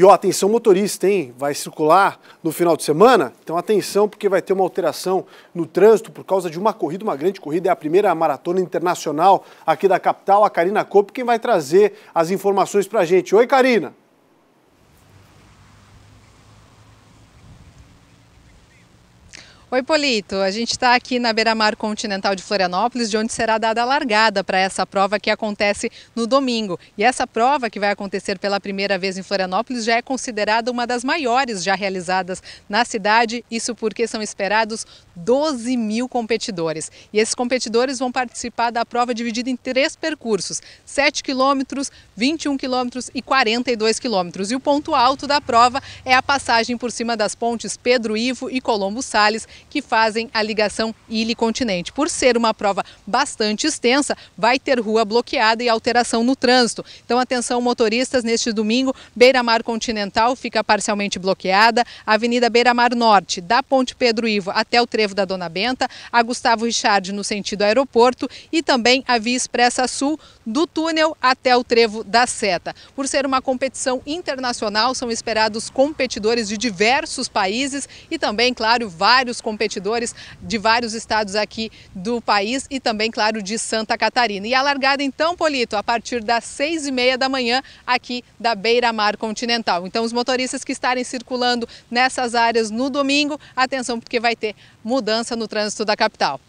E ó, atenção motorista, hein? Vai circular no final de semana? Então atenção, porque vai ter uma alteração no trânsito por causa de uma corrida, uma grande corrida. É a primeira maratona internacional aqui da capital. A Karina Copo, quem vai trazer as informações pra gente. Oi, Karina! Oi, Polito. A gente está aqui na beira-mar continental de Florianópolis, de onde será dada a largada para essa prova que acontece no domingo. E essa prova, que vai acontecer pela primeira vez em Florianópolis, já é considerada uma das maiores já realizadas na cidade. Isso porque são esperados 12 mil competidores. E esses competidores vão participar da prova dividida em três percursos: 7 quilômetros, 21 quilômetros e 42 quilômetros. E o ponto alto da prova é a passagem por cima das pontes Pedro Ivo e Colombo Salles que fazem a ligação Ilha-Continente. Por ser uma prova bastante extensa, vai ter rua bloqueada e alteração no trânsito. Então, atenção motoristas, neste domingo, Beira-Mar Continental fica parcialmente bloqueada, Avenida Beira-Mar Norte, da Ponte Pedro Ivo até o Trevo da Dona Benta, a Gustavo Richard no sentido aeroporto e também a Via Expressa Sul do túnel até o Trevo da Seta. Por ser uma competição internacional, são esperados competidores de diversos países e também, claro, vários competidores competidores de vários estados aqui do país e também, claro, de Santa Catarina. E a largada, então, Polito, a partir das seis e meia da manhã aqui da beira-mar continental. Então, os motoristas que estarem circulando nessas áreas no domingo, atenção porque vai ter mudança no trânsito da capital.